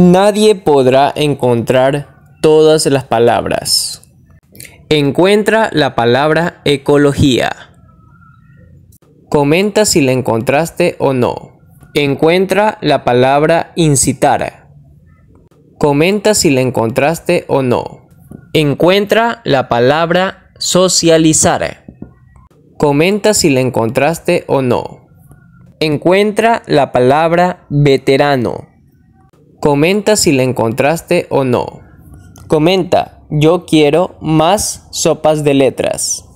Nadie podrá encontrar todas las palabras. Encuentra la palabra ecología. Comenta si la encontraste o no. Encuentra la palabra incitar. Comenta si la encontraste o no. Encuentra la palabra socializar. Comenta si la encontraste o no. Encuentra la palabra veterano. Comenta si la encontraste o no. Comenta, yo quiero más sopas de letras.